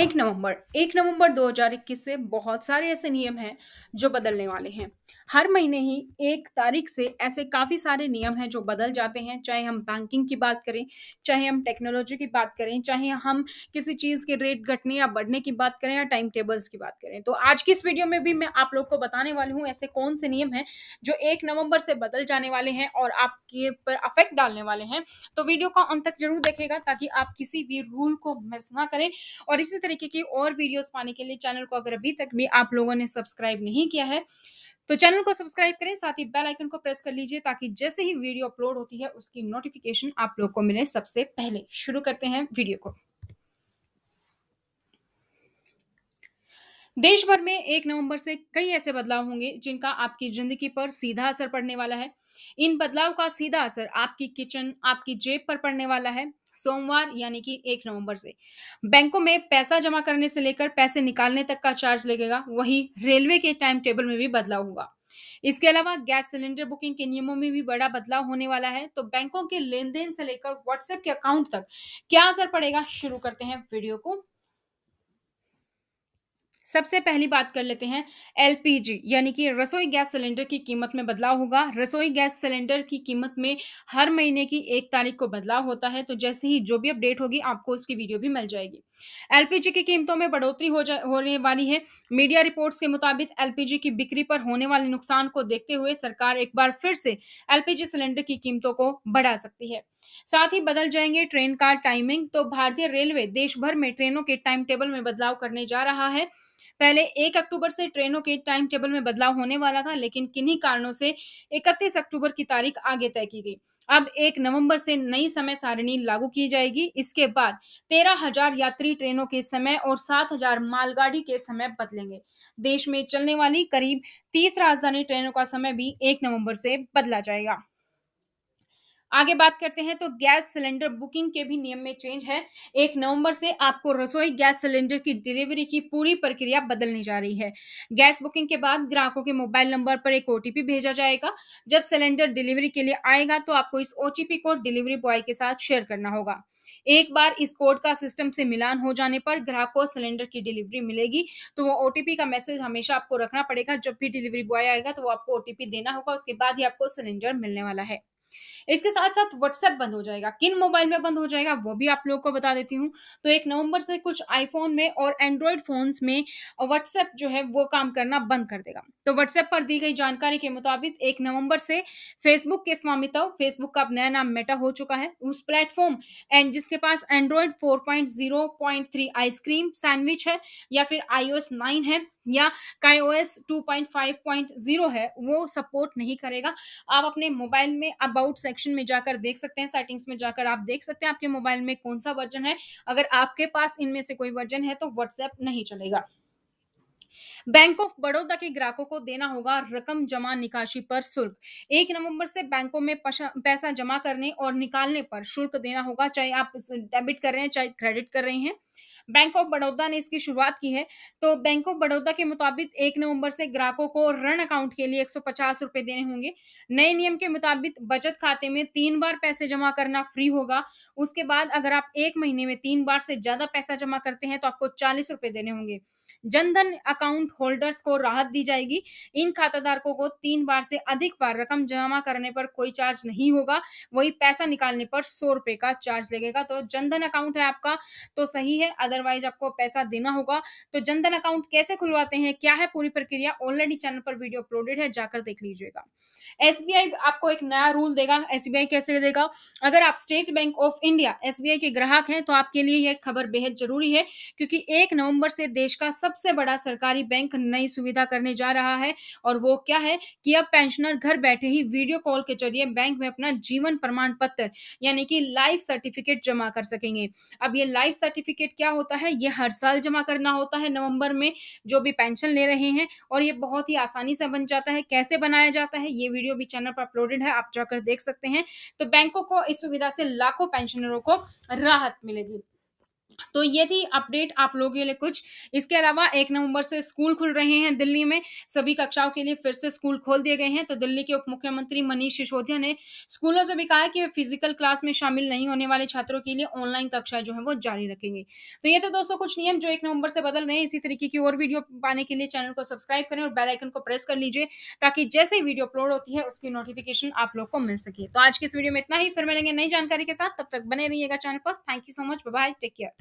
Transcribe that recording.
एक नवंबर एक नवंबर 2021 से बहुत सारे ऐसे नियम हैं जो बदलने वाले हैं हर महीने ही एक तारीख से ऐसे काफ़ी सारे नियम हैं जो बदल जाते हैं चाहे हम बैंकिंग की बात करें चाहे हम टेक्नोलॉजी की बात करें चाहे हम किसी चीज़ के रेट घटने या बढ़ने की बात करें या टाइम टेबल्स की बात करें तो आज की इस वीडियो में भी मैं आप लोग को बताने वाली हूँ ऐसे कौन से नियम हैं जो एक नवम्बर से बदल जाने वाले हैं और आपके पर अफेक्ट डालने वाले हैं तो वीडियो को अंत तक जरूर देखेगा ताकि आप किसी भी रूल को मिस ना करें और इसी तरीके की और वीडियोस पाने के लिए चैनल को अगर अभी तक भी आप लोगों ने सब्सक्राइब नहीं किया है तो चैनल को सब्सक्राइब करें साथ ही बेल आइकन को प्रेस कर लीजिए ताकि जैसे ही वीडियो अपलोड होती है उसकी नोटिफिकेशन आप लोग को मिले सबसे पहले शुरू करते हैं वीडियो को देश भर में एक नवंबर से कई ऐसे बदलाव होंगे जिनका आपकी जिंदगी पर सीधा असर पड़ने वाला है इन बदलाव का सीधा असर आपकी किचन आपकी जेब पर पड़ने वाला है सोमवार यानी कि एक नवंबर से बैंकों में पैसा जमा करने से लेकर पैसे निकालने तक का चार्ज लगेगा वहीं रेलवे के टाइम टेबल में भी बदलाव होगा इसके अलावा गैस सिलेंडर बुकिंग के नियमों में भी बड़ा बदलाव होने वाला है तो बैंकों के लेन देन से लेकर व्हाट्सएप के अकाउंट तक क्या असर पड़ेगा शुरू करते हैं वीडियो को सबसे पहली बात कर लेते हैं एलपीजी यानी कि रसोई गैस सिलेंडर की कीमत में बदलाव होगा रसोई गैस सिलेंडर की कीमत में हर महीने की एक तारीख को बदलाव होता है तो जैसे ही जो भी अपडेट होगी आपको उसकी वीडियो भी मिल जाएगी एलपीजी की कीमतों में बढ़ोतरी हो जा होने वाली है मीडिया रिपोर्ट्स के मुताबिक एलपीजी की बिक्री पर होने वाले नुकसान को देखते हुए सरकार एक बार फिर से एलपीजी सिलेंडर की कीमतों को बढ़ा सकती है साथ ही बदल जाएंगे ट्रेन का टाइमिंग तो भारतीय रेलवे देश भर में ट्रेनों के टाइम टेबल में बदलाव करने जा रहा है पहले एक अक्टूबर से ट्रेनों के टाइम टेबल में बदलाव होने वाला था लेकिन किन्हीं कारणों से इकतीस अक्टूबर की तारीख आगे तय की गई अब एक नवंबर से नई समय सारिणी लागू की जाएगी इसके बाद तेरह हजार यात्री ट्रेनों के समय और सात हजार मालगाड़ी के समय बदलेंगे देश में चलने वाली करीब तीस राजधानी ट्रेनों का समय भी एक नवंबर से बदला जाएगा आगे बात करते हैं तो गैस सिलेंडर बुकिंग के भी नियम में चेंज है एक नवंबर से आपको रसोई गैस सिलेंडर की डिलीवरी की पूरी प्रक्रिया बदलने जा रही है गैस बुकिंग के बाद ग्राहकों के मोबाइल नंबर पर एक ओटीपी भेजा जाएगा जब सिलेंडर डिलीवरी के लिए आएगा तो आपको इस ओटीपी को डिलीवरी बॉय के साथ शेयर करना होगा एक बार इस कोड का सिस्टम से मिलान हो जाने पर ग्राहक को सिलेंडर की डिलीवरी मिलेगी तो वो ओटीपी का मैसेज हमेशा आपको रखना पड़ेगा जब भी डिलीवरी बॉय आएगा तो वो आपको ओटीपी देना होगा उसके बाद ही आपको सिलेंडर मिलने वाला है इसके साथ साथ व्हाट्सएप बंद हो जाएगा किन मोबाइल में बंद हो जाएगा वो भी आप लोगों को बता देती हूँ तो एक नवंबर से कुछ आईफोन में और एंड्रॉयड फोन्स में व्हाट्सएप जो है वो काम करना बंद कर देगा तो व्हाट्सएप पर दी गई जानकारी के मुताबिक एक नवंबर से फेसबुक के स्वामित्व फेसबुक का अब नया नाम मेटा हो चुका है उस प्लेटफॉर्म एंड जिसके पास Android four point zero point three ice cream sandwich है या फिर आईओएस नाइन है या पॉइंट जीरो है वो सपोर्ट नहीं करेगा आप अपने मोबाइल में अबाउट सेक्शन में जाकर देख सकते हैं सेटिंग्स में जाकर आप देख सकते हैं आपके मोबाइल में कौन सा वर्जन है अगर आपके पास इनमें से कोई वर्जन है तो व्हाट्सएप नहीं चलेगा बैंक ऑफ बड़ौदा के ग्राहकों को देना होगा रकम जमा निकासी पर शुल्क एक नवंबर से बैंकों में पैसा जमा करने और निकालने पर शुल्क देना होगा चाहे आप डेबिट कर रहे हैं चाहे क्रेडिट कर रहे हैं बैंक ऑफ बड़ौदा ने इसकी शुरुआत की है तो बैंक ऑफ बड़ौदा के मुताबिक एक नवंबर से ग्राहकों को ऋण अकाउंट के लिए एक सौ देने होंगे नए नियम के मुताबिक बचत खाते में तीन बार पैसे जमा करना फ्री होगा उसके बाद अगर आप एक महीने में तीन बार से ज्यादा पैसा जमा करते हैं तो आपको चालीस रुपए देने होंगे जनधन अकाउंट होल्डर्स को राहत दी जाएगी इन खाताधारकों को तीन बार से अधिक बार रकम जमा करने पर कोई चार्ज नहीं होगा वही पैसा निकालने पर सौ रुपए का चार्ज लगेगा तो जनधन अकाउंट है आपका तो सही है अदर अदरवाइज आपको पैसा देना होगा तो जनधन अकाउंट कैसे खुलवाते हैं क्या है पूरी प्रक्रिया ऑलरेडी चैनल पर वीडियो अपलोडेड है जाकर देख लीजिएगा एस आपको एक नया रूल देगा एस कैसे देगा अगर आप स्टेट बैंक ऑफ इंडिया एस के ग्राहक हैं तो आपके लिए यह खबर बेहद जरूरी है क्योंकि एक नवंबर से देश का सबसे बड़ा सरकारी बैंक नई सुविधा करने जा रहा है और वो क्या है कि अब पेंशनर घर बैठे ही वीडियो कॉल के जरिए बैंक में अपना जीवन प्रमाण पत्र यानी कि लाइफ सर्टिफिकेट जमा कर सकेंगे अब ये लाइफ सर्टिफिकेट क्या होता होता है ये हर साल जमा करना होता है नवंबर में जो भी पेंशन ले रहे हैं और ये बहुत ही आसानी से बन जाता है कैसे बनाया जाता है ये वीडियो भी चैनल पर अपलोडेड है आप जाकर देख सकते हैं तो बैंकों को इस सुविधा से लाखों पेंशनरों को राहत मिलेगी तो ये थी अपडेट आप लोगों के लिए कुछ इसके अलावा एक नवंबर से स्कूल खुल रहे हैं दिल्ली में सभी कक्षाओं के लिए फिर से स्कूल खोल दिए गए हैं तो दिल्ली के उप मुख्यमंत्री मनीष सिसोदिया ने स्कूलों से भी कहा कि वे फिजिकल क्लास में शामिल नहीं होने वाले छात्रों के लिए ऑनलाइन कक्षा जो है वो जारी रखेंगे तो ये तो दोस्तों कुछ नियम जो एक नवंबर से बदल रहे हैं इसी तरीके की और वीडियो पाने के लिए चैनल को सब्सक्राइब करें और बेलाइकन को प्रेस कर लीजिए ताकि जैसे ही वीडियो अपलोड होती है उसकी नोटिफिकेशन आप लोग को मिल सके तो आज की इस वीडियो में इतना ही फिर मिलेंगे नई जानकारी के साथ तब तक बने रहिएगा चैनल पर thank you so much bye take care